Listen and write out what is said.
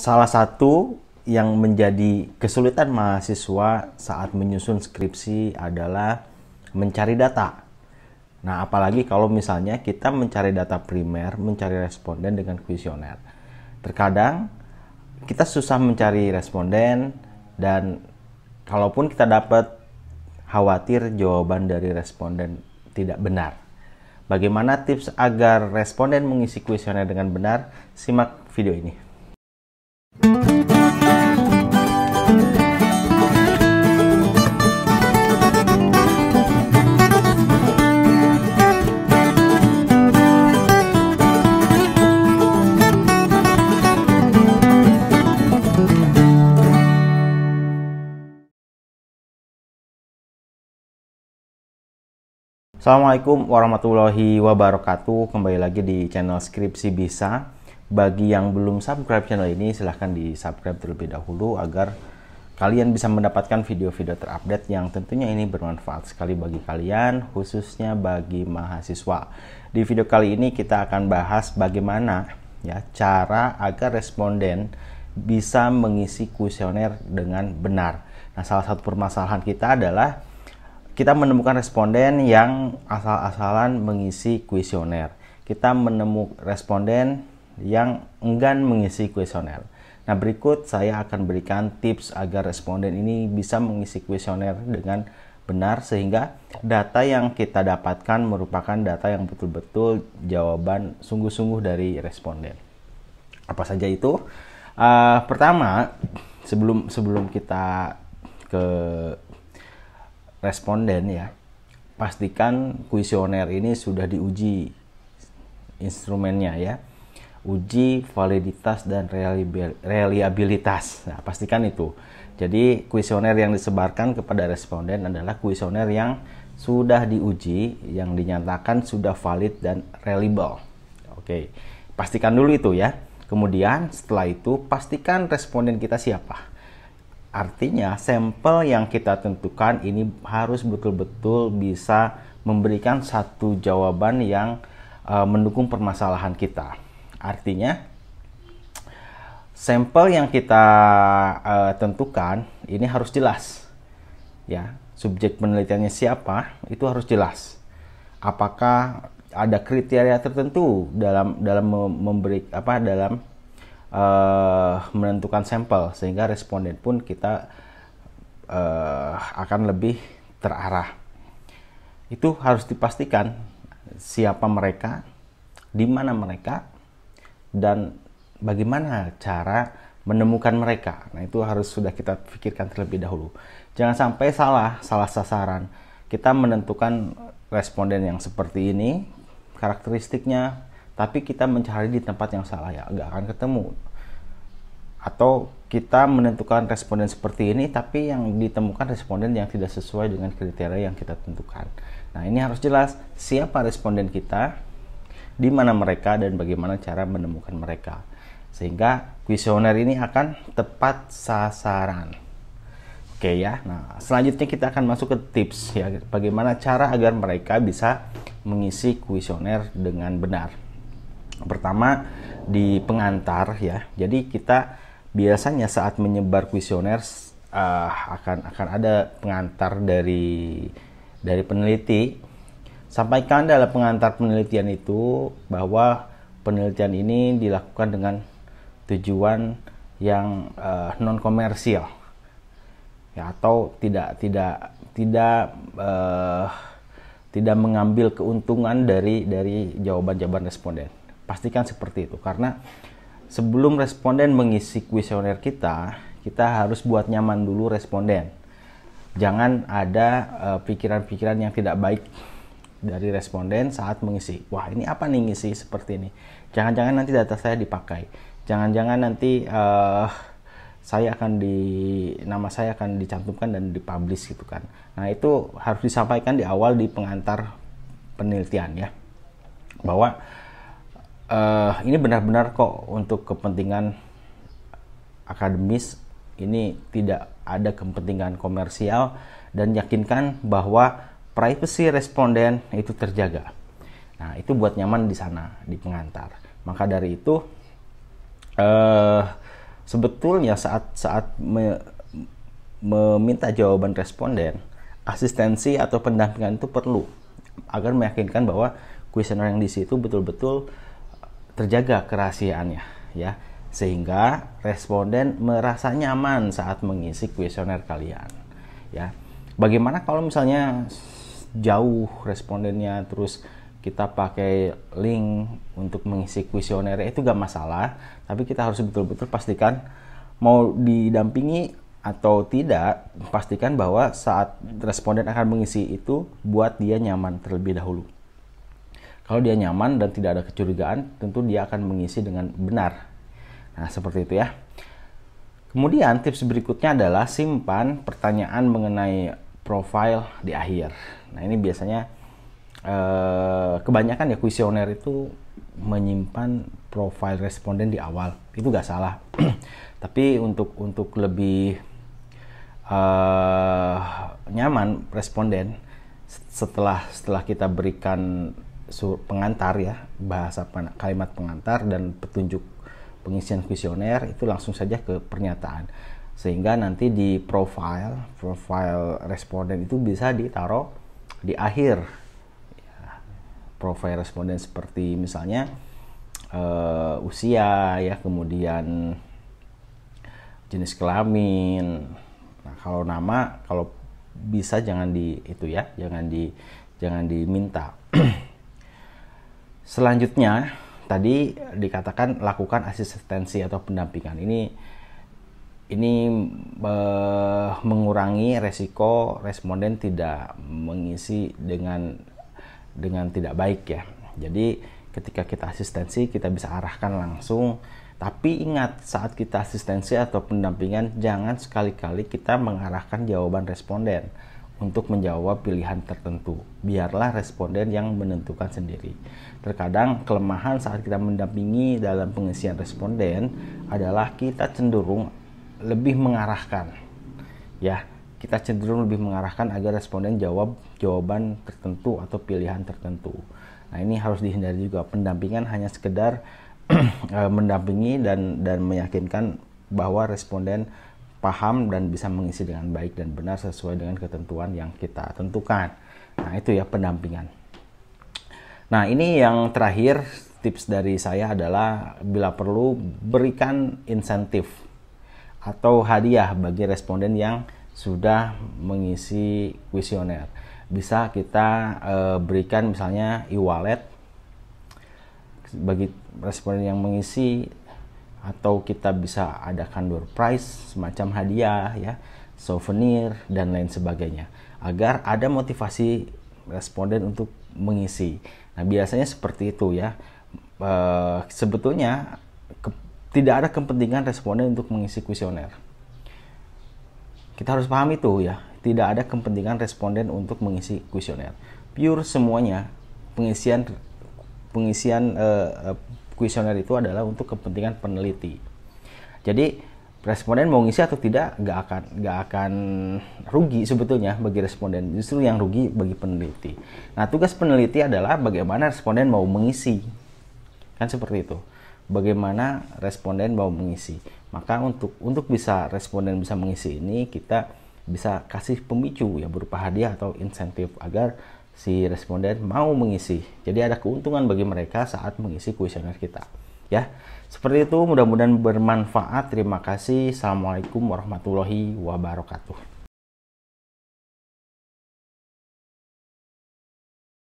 salah satu yang menjadi kesulitan mahasiswa saat menyusun skripsi adalah mencari data. Nah, apalagi kalau misalnya kita mencari data primer, mencari responden dengan kuesioner. Terkadang kita susah mencari responden dan kalaupun kita dapat khawatir jawaban dari responden tidak benar. Bagaimana tips agar responden mengisi kuesioner dengan benar? Simak video ini. Assalamualaikum warahmatullahi wabarakatuh. Kembali lagi di channel Skripsi Bisa. Bagi yang belum subscribe channel ini, silahkan di subscribe terlebih dahulu agar kalian bisa mendapatkan video-video terupdate yang tentunya ini bermanfaat sekali bagi kalian, khususnya bagi mahasiswa. Di video kali ini kita akan bahas bagaimana ya cara agar responden bisa mengisi kuesioner dengan benar. Nah, salah satu permasalahan kita adalah kita menemukan responden yang asal-asalan mengisi kuesioner. Kita menemukan responden yang enggan mengisi kuesioner. Nah, berikut saya akan berikan tips agar responden ini bisa mengisi kuesioner dengan benar sehingga data yang kita dapatkan merupakan data yang betul-betul jawaban sungguh-sungguh dari responden. Apa saja itu? Uh, pertama, sebelum sebelum kita ke responden ya, pastikan kuesioner ini sudah diuji instrumennya ya uji validitas dan reliabilitas. Nah, pastikan itu. Jadi, kuesioner yang disebarkan kepada responden adalah kuesioner yang sudah diuji, yang dinyatakan sudah valid dan reliable. Oke, pastikan dulu itu ya. Kemudian setelah itu pastikan responden kita siapa. Artinya sampel yang kita tentukan ini harus betul-betul bisa memberikan satu jawaban yang uh, mendukung permasalahan kita. Artinya sampel yang kita uh, tentukan ini harus jelas. Ya, subjek penelitiannya siapa itu harus jelas. Apakah ada kriteria tertentu dalam dalam memberi apa dalam uh, menentukan sampel sehingga responden pun kita uh, akan lebih terarah. Itu harus dipastikan siapa mereka, di mana mereka, dan bagaimana cara menemukan mereka. Nah, itu harus sudah kita pikirkan terlebih dahulu. Jangan sampai salah, salah sasaran. Kita menentukan responden yang seperti ini, karakteristiknya, tapi kita mencari di tempat yang salah ya, nggak akan ketemu. Atau kita menentukan responden seperti ini, tapi yang ditemukan responden yang tidak sesuai dengan kriteria yang kita tentukan. Nah, ini harus jelas siapa responden kita, di mana mereka dan bagaimana cara menemukan mereka. Sehingga kuesioner ini akan tepat sasaran. Oke ya. Nah, selanjutnya kita akan masuk ke tips ya bagaimana cara agar mereka bisa mengisi kuesioner dengan benar. Pertama di pengantar ya. Jadi kita biasanya saat menyebar kuesioner uh, akan akan ada pengantar dari dari peneliti Sampaikan dalam pengantar penelitian itu bahwa penelitian ini dilakukan dengan tujuan yang uh, eh, non komersial ya atau tidak tidak tidak uh, tidak mengambil keuntungan dari dari jawaban-jawaban responden. Pastikan seperti itu karena sebelum responden mengisi kuesioner kita, kita harus buat nyaman dulu responden. Jangan ada eh, pikiran-pikiran uh, pikiran -pikiran yang tidak baik dari responden saat mengisi. Wah, ini apa nih ngisi seperti ini? Jangan-jangan nanti data saya dipakai. Jangan-jangan nanti uh, saya akan di nama saya akan dicantumkan dan dipublish gitu kan. Nah, itu harus disampaikan di awal di pengantar penelitian ya. Bahwa uh, ini benar-benar kok untuk kepentingan akademis ini tidak ada kepentingan komersial dan yakinkan bahwa privacy responden itu terjaga. Nah, itu buat nyaman di sana di pengantar. Maka dari itu eh sebetulnya saat saat me, meminta jawaban responden, asistensi atau pendampingan itu perlu agar meyakinkan bahwa kuesioner yang di situ betul-betul terjaga kerahasiaannya ya sehingga responden merasa nyaman saat mengisi kuesioner kalian ya bagaimana kalau misalnya jauh respondennya terus kita pakai link untuk mengisi kuesioner itu gak masalah tapi kita harus betul-betul pastikan mau didampingi atau tidak pastikan bahwa saat responden akan mengisi itu buat dia nyaman terlebih dahulu kalau dia nyaman dan tidak ada kecurigaan tentu dia akan mengisi dengan benar nah seperti itu ya kemudian tips berikutnya adalah simpan pertanyaan mengenai profile di akhir Nah ini biasanya eh, kebanyakan ya kuesioner itu menyimpan profil responden di awal itu nggak salah. Tapi untuk untuk lebih eh, nyaman responden setelah setelah kita berikan pengantar ya bahasa kalimat pengantar dan petunjuk pengisian kuesioner itu langsung saja ke pernyataan sehingga nanti di profile profile responden itu bisa ditaruh di akhir ya, profil responden seperti misalnya uh, usia ya kemudian jenis kelamin nah kalau nama kalau bisa jangan di itu ya jangan di jangan diminta selanjutnya tadi dikatakan lakukan asistensi atau pendampingan ini ini uh, mengurangi resiko responden tidak mengisi dengan dengan tidak baik ya. Jadi ketika kita asistensi kita bisa arahkan langsung tapi ingat saat kita asistensi atau pendampingan jangan sekali-kali kita mengarahkan jawaban responden untuk menjawab pilihan tertentu. Biarlah responden yang menentukan sendiri. Terkadang kelemahan saat kita mendampingi dalam pengisian responden adalah kita cenderung lebih mengarahkan ya kita cenderung lebih mengarahkan agar responden jawab jawaban tertentu atau pilihan tertentu nah ini harus dihindari juga pendampingan hanya sekedar eh, mendampingi dan dan meyakinkan bahwa responden paham dan bisa mengisi dengan baik dan benar sesuai dengan ketentuan yang kita tentukan. Nah, itu ya pendampingan. Nah, ini yang terakhir tips dari saya adalah bila perlu berikan insentif atau hadiah bagi responden yang sudah mengisi kuesioner. Bisa kita e, berikan misalnya e-wallet bagi responden yang mengisi atau kita bisa adakan door prize semacam hadiah ya, souvenir dan lain sebagainya agar ada motivasi responden untuk mengisi. Nah, biasanya seperti itu ya. E, sebetulnya tidak ada kepentingan responden untuk mengisi kuesioner. Kita harus paham itu ya, tidak ada kepentingan responden untuk mengisi kuesioner. Pure semuanya pengisian pengisian eh, eh, kuesioner uh, itu adalah untuk kepentingan peneliti. Jadi responden mau ngisi atau tidak nggak akan nggak akan rugi sebetulnya bagi responden justru yang rugi bagi peneliti. Nah tugas peneliti adalah bagaimana responden mau mengisi kan seperti itu bagaimana responden mau mengisi. Maka untuk untuk bisa responden bisa mengisi ini kita bisa kasih pemicu ya berupa hadiah atau insentif agar si responden mau mengisi. Jadi ada keuntungan bagi mereka saat mengisi kuesioner kita. Ya, seperti itu mudah-mudahan bermanfaat. Terima kasih. Assalamualaikum warahmatullahi wabarakatuh.